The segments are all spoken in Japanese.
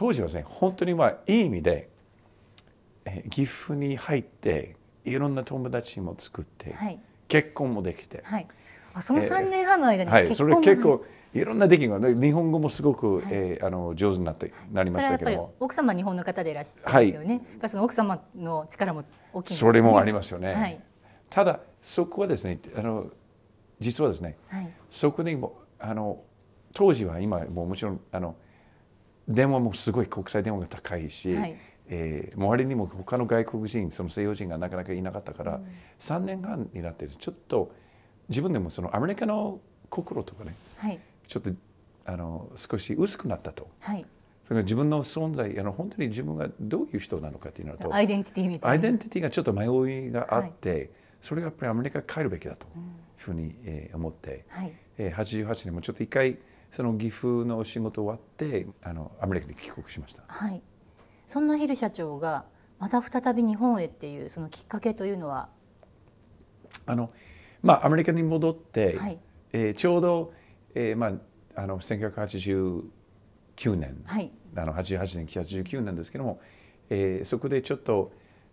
当時はですね本当にまあいい意味で岐阜に入っていろんな友達も作って、はい、結婚もできて、はい、あその3年半の間に、えー、はい、それ結構いろんな出来事日本語もすごく、はい、えー、あの上手になってなりましたけども奥様日本の方でいらっしゃるんですよね、はい、その奥様の力も大きい、ね、それもありますよね、はい、ただそこはですねあの実はですね、はい、そこにもあの当時は今ももちろんあの電話もすごい国際電話が高いし、はい、えー、周りにも他の外国人その西洋人がなかなかいなかったから、うん、3年半になってちょっと自分でもそのアメリカの心とかね、はい、ちょっとあの少し薄くなったと。はいそれ自分の存在あの本当に自分がどういう人なのかっていうのとアイデンティティみたいなアイデンティティがちょっと迷いがあって、はい、それがやっぱりアメリカに帰るべきだというふうに、えー、思って、はいえー、88年もちょっと一回その岐阜のお仕事終わってあのアメリカに帰国しました。はい。そんなヒル社長がまた再び日本へっていうそのきっかけというのは。あのまあアメリカに戻って、はい、えー、ちょうど、えー、まああの1989年、はい、あの88年89年ですけども、えー、そこでちょっと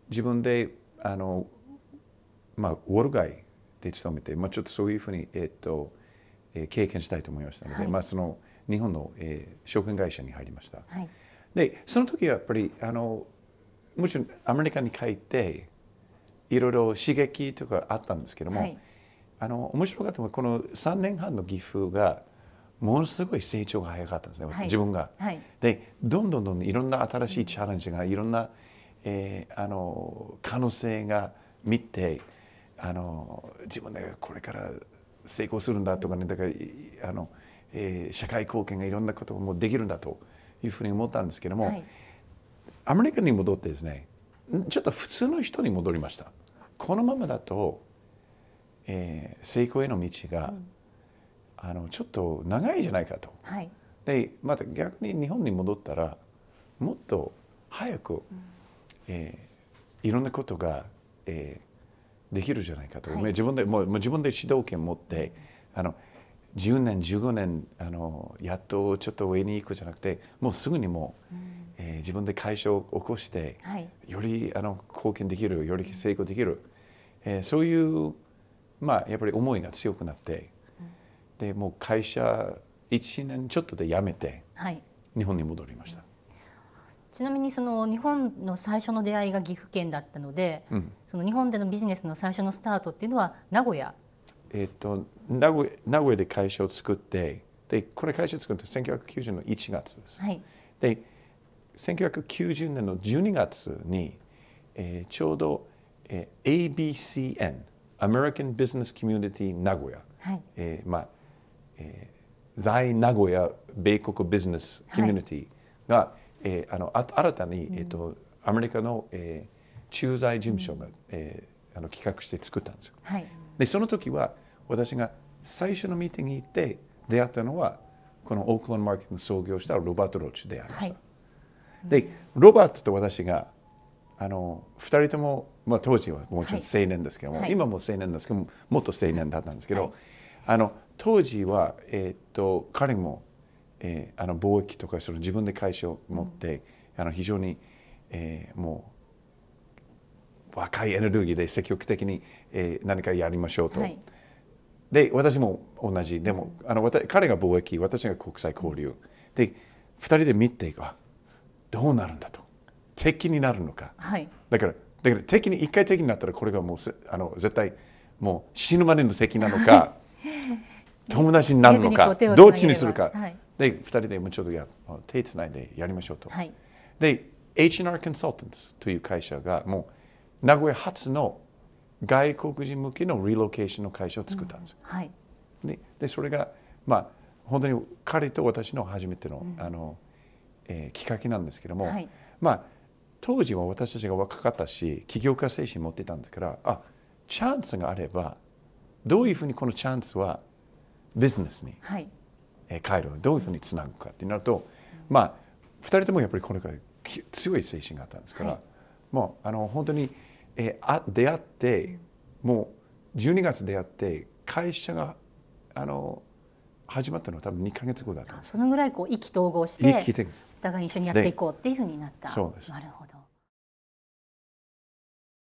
自分であのまあウォール街で勤めて、まあちょっとそういうふうにえっ、と経験したいと思いましたので、はい、まあ、その日本の、えー、証券会社に入りました。はい、でその時はやっぱりあのもちろんアメリカに帰っていろいろ刺激とかあったんですけども、はい、あの面白かったのはこの3年半の岐阜がものすごい成長が早かったんですね、はい、自分が。はい、でどんどんどんいろんな新しいチャレンジがいろんな、えー、あの可能性が見てあの自分でこれから成功するんだとかねだからあの、えー、社会貢献がいろんなこともできるんだというふうに思ったんですけども、はい、アメリカに戻ってですねちょっと普通の人に戻りました。このままだと、えー、成功への道が、うん、あのちょっと長いじゃないかと。はい、でまた逆に日本に戻ったらもっと早く、うん、えー、いろんなことが、えー、できるじゃないかと、はい、自分でもう自分で指導権持ってあの10年15年あのやっとちょっと上に行くじゃなくてもうすぐにもう、うん、えー、自分で会社を起こして、はい、よりあの貢献できるより成功できる、えー、そういう、まあ、やっぱり思いが強くなって、うん、でもう会社1年ちょっとで辞めて、はい、日本に戻りました。ちなみにその日本の最初の出会いが岐阜県だったので、うん、その日本でのビジネスの最初のスタートっていうのは名古屋えっと名古名古屋で会社を作ってでこれ会社を作って1990の1月です。はい、で1990年の12月に、えー、ちょうど、えー、ABCN アメリカン・ビジネス・コミュニティ名古屋、はいえーまあえー、在名古屋米国ビジネスコミュニティが、はいえー、あのあ新たに、えーと、アメリカの、えー、駐在事務所が、えー、あの企画して作ったんですよ。はい、でその時は私が最初のミーティングに行って出会ったのはこのオークランドマーケットの創業したロバート・ローチでありました。はい、でロバートと私があの2人とも、まあ、当時はもちろん青年ですけども、はい、今も青年ですけどももっと青年だったんですけど、あの当時は、えーと彼もえー、あの貿易とかその自分で会社を持って、うん、あの非常に、えー、もう若いエネルギーで積極的に、えー、何かやりましょうと。はい、で私も同じでもあの彼が貿易私が国際交流で2人で見ていくどうなるんだと敵になるのか、はい、だからだから敵に一回敵になったらこれがもうあの絶対もう死ぬまでの敵なのか友達になるのかどっちにするか、はい、で2人でもうちょっと手つないでやりましょうと、はい、で H&R コンサルタンツという会社がもう名古屋発の外国人向けのリロケーションの会社を作ったんです、うん、はい、ででそれがまあ本当に彼と私の初めてのうん、あのえー、きっかけなんですけども、はい、まあ当時は私たちが若かったし起業家精神持ってたんですからあチャンスがあればどういうふうにこのチャンスはビジネスに、はい、回路をどういうふうにつなぐかってなると、まあ、2人ともやっぱりこれから強い精神があったんですから、はい、もうあの本当に、えあ出会ってもう12月出会って会社があの始まったのは多分2か月後だったそのぐらいこう意気投合してお互い一緒にやっていこうっていうふうになったそうですなるほど